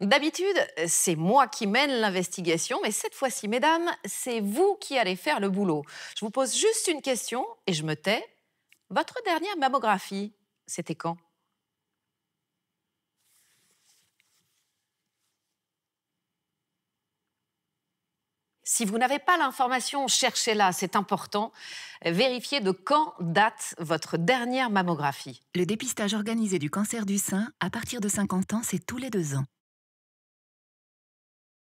D'habitude, c'est moi qui mène l'investigation, mais cette fois-ci, mesdames, c'est vous qui allez faire le boulot. Je vous pose juste une question et je me tais. Votre dernière mammographie, c'était quand Si vous n'avez pas l'information, cherchez-la, c'est important. Vérifiez de quand date votre dernière mammographie. Le dépistage organisé du cancer du sein à partir de 50 ans, c'est tous les deux ans.